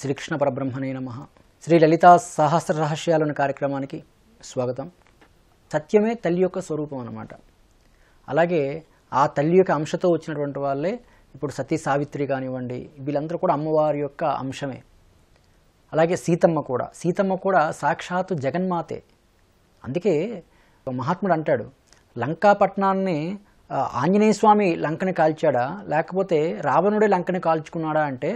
శ్రీకృష్ణ పరబ్రహ్మనే నమ శ్రీ లలిత సహస్ర రహస్యాలను కార్యక్రమానికి స్వాగతం సత్యమే తల్లి యొక్క స్వరూపం అన్నమాట అలాగే ఆ తల్లి యొక్క అంశతో వచ్చినటువంటి వాళ్ళే ఇప్పుడు సతీ సావిత్రి కానివ్వండి వీళ్ళందరూ కూడా అమ్మవారి యొక్క అంశమే అలాగే సీతమ్మ కూడా సీతమ్మ కూడా సాక్షాత్తు జగన్మాతే అందుకే మహాత్ముడు అంటాడు లంకాపట్నాన్ని ఆంజనేయ స్వామి లంకని కాల్చాడా లేకపోతే రావణుడే లంకని కాల్చుకున్నాడా అంటే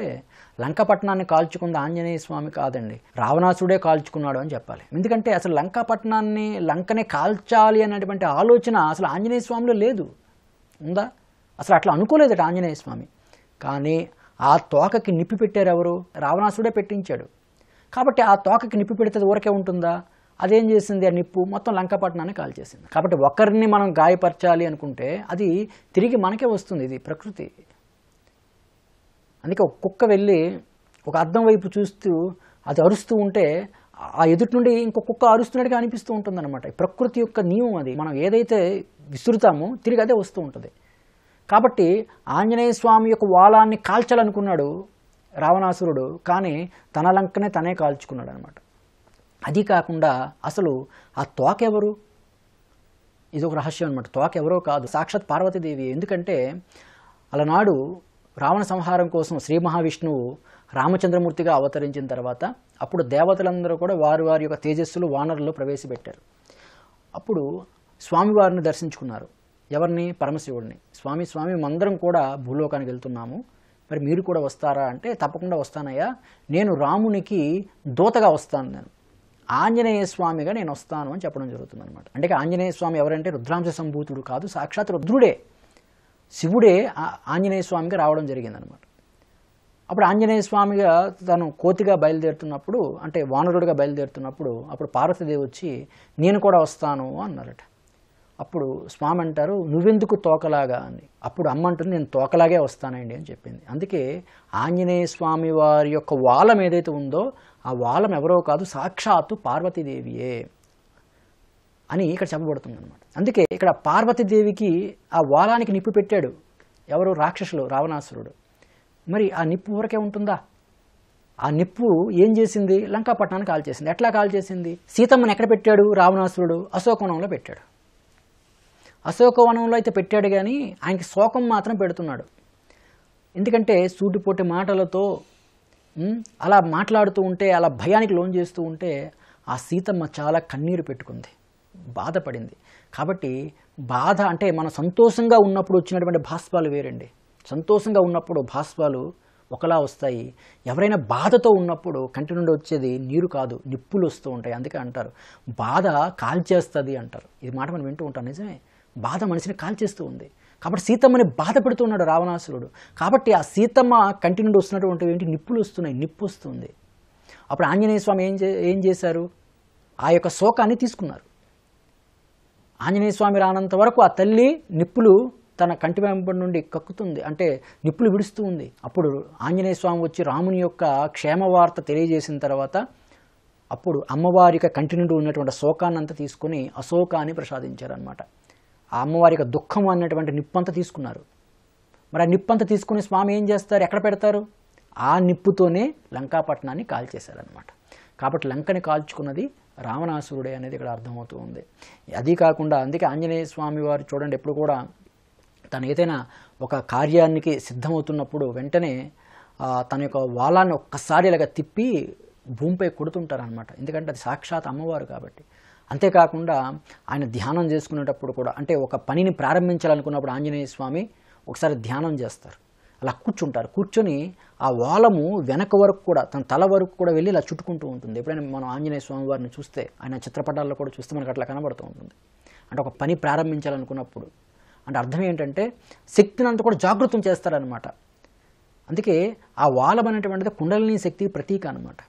లంకపట్నాన్ని కాల్చుకుంది ఆంజనేయ స్వామి కాదండి రావణాసుడే కాల్చుకున్నాడు అని చెప్పాలి ఎందుకంటే అసలు పట్టణాన్ని లంకని కాల్చాలి అనేటువంటి ఆలోచన అసలు ఆంజనేయ స్వామిలో లేదు ఉందా అసలు అట్లా అనుకోలేదట ఆంజనేయ స్వామి కానీ ఆ తోకకి నిప్పి పెట్టారు ఎవరు రావణాసుడే పెట్టించాడు కాబట్టి ఆ తోకకి నిప్పి పెడితే ఊరకే ఉంటుందా అదేం చేసింది ఆ నిప్పు మొత్తం లంకపట్నాన్ని కాల్చేసింది కాబట్టి ఒకరిని మనం గాయపరచాలి అనుకుంటే అది తిరిగి మనకే వస్తుంది ఇది ప్రకృతి అందుకే ఒక కుక్క వెళ్ళి ఒక అద్దం వైపు చూస్తూ అది అరుస్తూ ఉంటే ఆ ఎదుటి నుండి ఇంకో కుక్క అరుస్తున్నట్టుగా అనిపిస్తూ ఉంటుందన్నమాట ప్రకృతి యొక్క నియమం అది మనం ఏదైతే విసురుతామో తిరిగి అదే వస్తూ ఉంటుంది కాబట్టి ఆంజనేయ స్వామి యొక్క వాలాన్ని కాల్చాలనుకున్నాడు రావణాసురుడు కానీ తన లంకనే తనే కాల్చుకున్నాడు అనమాట అది కాకుండా అసలు ఆ తోకెవరు ఇది ఒక రహస్యం అనమాట తోకెవరో కాదు సాక్షాత్ పార్వతీదేవి ఎందుకంటే అలనాడు రావణ సంహారం కోసం శ్రీ మహావిష్ణువు రామచంద్రమూర్తిగా అవతరించిన తర్వాత అప్పుడు దేవతలందరూ కూడా వారి వారి యొక్క తేజస్సులు వానరులు ప్రవేశపెట్టారు అప్పుడు స్వామివారిని దర్శించుకున్నారు ఎవరిని పరమశివుడిని స్వామి స్వామి మందరం కూడా భూలోకానికి వెళ్తున్నాము మరి మీరు కూడా వస్తారా అంటే తప్పకుండా వస్తానయ్యా నేను రామునికి దూతగా వస్తాను నేను ఆంజనేయ స్వామిగా నేను వస్తాను అని చెప్పడం జరుగుతుంది అనమాట అంటే ఆంజనేయ స్వామి ఎవరంటే రుద్రాంశ సంభూతుడు కాదు సాక్షాత్ రుద్రుడే శివుడే ఆంజనేయ స్వామిగా రావడం జరిగిందనమాట అప్పుడు ఆంజనేయ స్వామిగా తను కోతిగా బయలుదేరుతున్నప్పుడు అంటే వానరుడిగా బయలుదేరుతున్నప్పుడు అప్పుడు పార్వతీదేవి వచ్చి నేను కూడా వస్తాను అన్నారట అప్పుడు స్వామి అంటారు నువ్వెందుకు తోకలాగా అని అప్పుడు అమ్మ అంటుంది నేను తోకలాగే వస్తానండి అని చెప్పింది అందుకే ఆంజనేయ స్వామి వారి యొక్క వాలం ఏదైతే ఉందో ఆ వాలం ఎవరో కాదు సాక్షాత్తు పార్వతీదేవియే అని ఇక్కడ చెప్పబడుతుంది అనమాట అందుకే ఇక్కడ పార్వతీదేవికి ఆ వాలానికి నిప్పు పెట్టాడు ఎవరు రాక్షసులు రావణాసురుడు మరి ఆ నిప్పు ఊరకే ఉంటుందా ఆ నిప్పు ఏం చేసింది కాల్ కాల్చేసింది ఎట్లా కాల్చేసింది సీతమ్మని ఎక్కడ పెట్టాడు రావణాసురుడు అశోకవనంలో పెట్టాడు అశోకవనంలో అయితే పెట్టాడు కానీ ఆయనకి శోకం మాత్రం పెడుతున్నాడు ఎందుకంటే సూటిపోటి మాటలతో అలా మాట్లాడుతూ ఉంటే అలా భయానికి లోన్ చేస్తూ ఉంటే ఆ సీతమ్మ చాలా కన్నీరు పెట్టుకుంది బాధపడింది కాబట్టి బాధ అంటే మనం సంతోషంగా ఉన్నప్పుడు వచ్చినటువంటి భాస్పాలు వేరండి సంతోషంగా ఉన్నప్పుడు భాస్పాలు ఒకలా వస్తాయి ఎవరైనా బాధతో ఉన్నప్పుడు కంటి నుండి వచ్చేది నీరు కాదు నిప్పులు వస్తూ ఉంటాయి అందుకే అంటారు బాధ కాల్చేస్తుంది అంటారు ఇది మాట మనం వింటూ ఉంటాం నిజమే బాధ మనిషిని కాల్చేస్తూ ఉంది కాబట్టి సీతమ్మని బాధ పెడుతున్నాడు రావణాసురుడు కాబట్టి ఆ సీతమ్మ కంటి నుండి వస్తున్నటువంటి ఏంటి నిప్పులు వస్తున్నాయి నిప్పు వస్తుంది అప్పుడు ఆంజనేయ స్వామి ఏం చే ఏం చేశారు ఆ యొక్క శోకాన్ని తీసుకున్నారు ఆంజనేయ స్వామి రానంత వరకు ఆ తల్లి నిప్పులు తన కంటి వెంబడి నుండి కక్కుతుంది అంటే నిప్పులు విడుస్తూ ఉంది అప్పుడు ఆంజనేయ స్వామి వచ్చి రాముని యొక్క క్షేమ వార్త తెలియజేసిన తర్వాత అప్పుడు అమ్మవారి కంటి నుండి ఉన్నటువంటి అంతా తీసుకుని అశోకాన్ని ప్రసాదించారనమాట ఆ అమ్మవారి యొక్క దుఃఖం అన్నటువంటి నిప్పంత తీసుకున్నారు మరి ఆ నిప్పంత తీసుకుని స్వామి ఏం చేస్తారు ఎక్కడ పెడతారు ఆ నిప్పుతోనే లంకాపట్నాన్ని కాల్చేశారనమాట కాబట్టి లంకని కాల్చుకున్నది రావణాసురుడే అనేది ఇక్కడ అర్థమవుతూ ఉంది అది కాకుండా అందుకే ఆంజనేయ స్వామి వారు చూడండి ఎప్పుడు కూడా తను ఏదైనా ఒక కార్యానికి సిద్ధమవుతున్నప్పుడు వెంటనే తన యొక్క వాలాన్ని ఒక్కసారి ఇలాగ తిప్పి భూమిపై కొడుతుంటారనమాట ఎందుకంటే అది సాక్షాత్ అమ్మవారు కాబట్టి అంతేకాకుండా ఆయన ధ్యానం చేసుకునేటప్పుడు కూడా అంటే ఒక పనిని ప్రారంభించాలనుకున్నప్పుడు ఆంజనేయ స్వామి ఒకసారి ధ్యానం చేస్తారు అలా కూర్చుంటారు కూర్చొని ఆ వాలము వెనక వరకు కూడా తన తల వరకు కూడా వెళ్ళి ఇలా చుట్టుకుంటూ ఉంటుంది ఎప్పుడైనా మనం ఆంజనేయ స్వామి వారిని చూస్తే ఆయన చిత్రపటాల్లో కూడా చూస్తే మనకు అట్లా కనబడుతూ ఉంటుంది అంటే ఒక పని ప్రారంభించాలనుకున్నప్పుడు అంటే అర్థం ఏంటంటే శక్తిని అంతా కూడా జాగృతం చేస్తారనమాట అందుకే ఆ వాలం అనేటువంటిది కుండలిని శక్తికి ప్రతీక అనమాట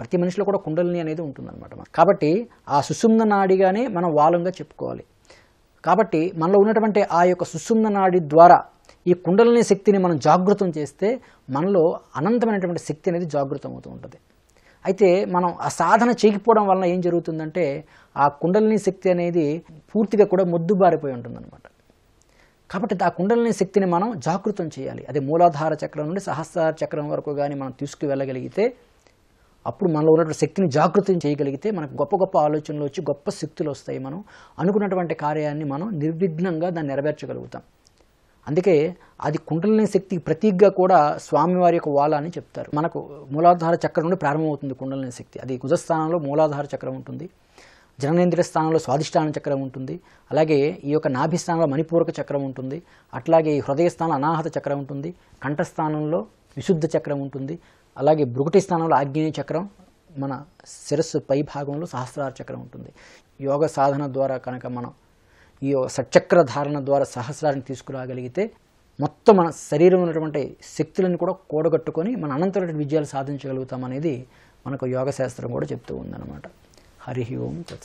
ప్రతి మనిషిలో కూడా కుండలిని అనేది ఉంటుందన్నమాట కాబట్టి ఆ సుసుమ్న నాడిగానే మనం వాలంగా చెప్పుకోవాలి కాబట్టి మనలో ఉన్నటువంటి ఆ యొక్క సుసుమ్న నాడి ద్వారా ఈ కుండలిని శక్తిని మనం జాగృతం చేస్తే మనలో అనంతమైనటువంటి శక్తి అనేది జాగృతం అవుతూ ఉంటుంది అయితే మనం ఆ సాధన చేయకపోవడం వలన ఏం జరుగుతుందంటే ఆ కుండలిని శక్తి అనేది పూర్తిగా కూడా మొద్దుబారిపోయి ఉంటుందన్నమాట కాబట్టి ఆ కుండలిని శక్తిని మనం జాగృతం చేయాలి అది మూలాధార చక్రం నుండి సహస్ర చక్రం వరకు కానీ మనం తీసుకువెళ్ళగలిగితే అప్పుడు మనలో ఉన్నటువంటి శక్తిని జాగృతం చేయగలిగితే మనకు గొప్ప గొప్ప ఆలోచనలు వచ్చి గొప్ప శక్తులు వస్తాయి మనం అనుకున్నటువంటి కార్యాన్ని మనం నిర్విఘ్నంగా దాన్ని నెరవేర్చగలుగుతాం అందుకే అది కుండలిని శక్తికి ప్రతీగ్గా కూడా స్వామివారి యొక్క వాల అని చెప్తారు మనకు మూలాధార చక్రం నుండి ప్రారంభమవుతుంది కుండలిని శక్తి అది కుజస్థానంలో మూలాధార చక్రం ఉంటుంది జననేంద్రియ స్థానంలో స్వాధిష్టాన చక్రం ఉంటుంది అలాగే ఈ యొక్క నాభిస్థానంలో మణిపూర్వక మణిపూరక చక్రం ఉంటుంది అట్లాగే హృదయ స్థానం అనాహత చక్రం ఉంటుంది కంఠస్థానంలో విశుద్ధ చక్రం ఉంటుంది అలాగే భృగుటి స్థానంలో ఆగ్నేయ చక్రం మన శిరస్సు పై భాగంలో సహస్రార చక్రం ఉంటుంది యోగ సాధన ద్వారా కనుక మనం ఈ సచక్ర ధారణ ద్వారా సహస్రాన్ని తీసుకురాగలిగితే మొత్తం మన శరీరం ఉన్నటువంటి శక్తులను కూడా కూడగట్టుకొని మన అనంతమైన విజయాలు సాధించగలుగుతామనేది మనకు మనకు యోగశాస్త్రం కూడా చెప్తూ ఉందన్నమాట హరి ఓం